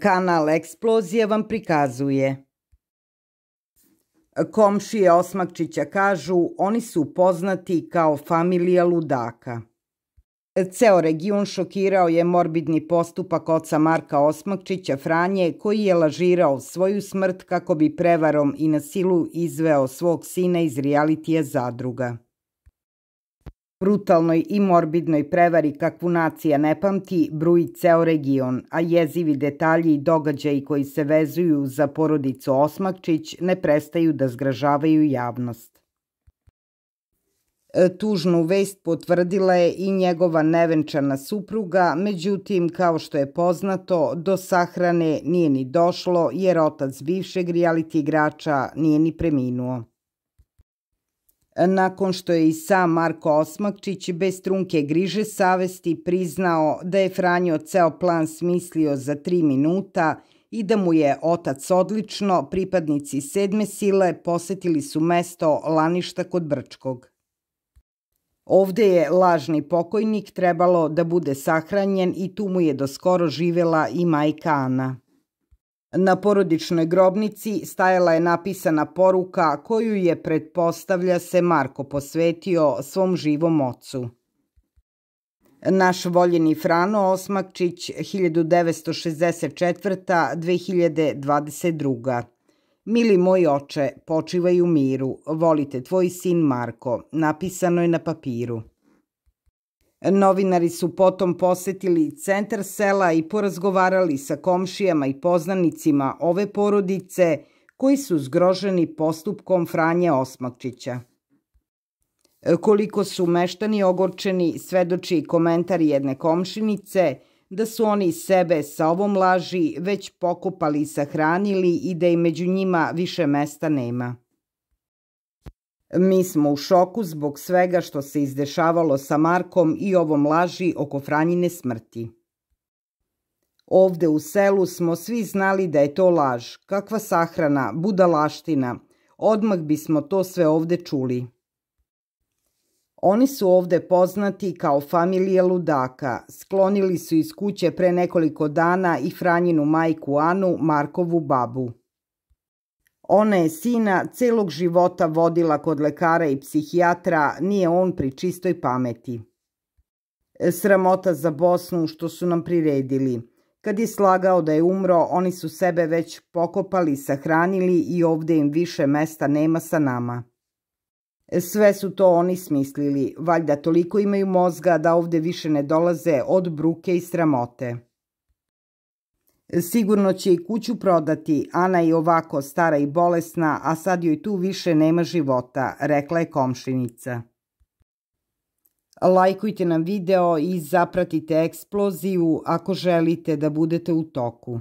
Kanal Eksplozija vam prikazuje. Komšije Osmakčića kažu oni su poznati kao familija ludaka. Ceo region šokirao je morbidni postupak oca Marka Osmakčića Franje koji je lažirao svoju smrt kako bi prevarom i na silu izveo svog sina iz realitija zadruga. Brutalnoj i morbidnoj prevari kakvu nacija ne pamti bruji ceo region, a jezivi detalji i događaji koji se vezuju za porodicu Osmakčić ne prestaju da zgražavaju javnost. E, tužnu vest potvrdila je i njegova nevenčana supruga, međutim, kao što je poznato, do sahrane nije ni došlo jer otac bivšeg reality igrača nije ni preminuo nakon što je i sam Marko Osmakčić bez trunke griže savesti priznao da je Franjo ceo plan smislio za tri minuta i da mu je otac odlično, pripadnici sedme sile posetili su mesto Laništa kod Brčkog. Ovde je lažni pokojnik trebalo da bude sahranjen i tu mu je doskoro živela i majka Ana. Na porodičnoj grobnici stajala je napisana poruka koju je, pretpostavlja se, Marko posvetio svom živom ocu. Naš voljeni Frano Osmakčić, 1964-2022. Mili moj oče, počivaj u miru, volite tvoj sin Marko, napisano je na papiru. Novinari su potom posetili centar sela i porazgovarali sa komšijama i poznanicima ove porodice koji su zgroženi postupkom Franje Osmakčića. Koliko su meštani ogorčeni, svedoči komentar jedne komšinice da su oni sebe sa ovom laži već pokupali i sahranili i da i među njima više mesta nema. Mi smo u šoku zbog svega što se izdešavalo sa Markom i ovom laži oko Franjine smrti. Ovde u selu smo svi znali da je to laž, kakva sahrana, budalaština. Odmah bismo to sve ovde čuli. Oni su ovde poznati kao familije ludaka. Sklonili su iz kuće pre nekoliko dana i Franjinu majku Anu, Markovu babu. Ona je sina celog života vodila kod lekara i psihijatra, nije on pri čistoj pameti. Sramota za Bosnu što su nam priredili. Kad je slagao da je umro, oni su sebe već pokopali, sahranili i ovde im više mesta nema sa nama. Sve su to oni smislili, valjda toliko imaju mozga da ovde više ne dolaze od bruke i sramote. Sigurno će i kuću prodati, Ana je ovako stara i bolesna, a sad joj tu više nema života, rekla je komšinica. Lajkujte nam video i zapratite eksploziju ako želite da budete u toku.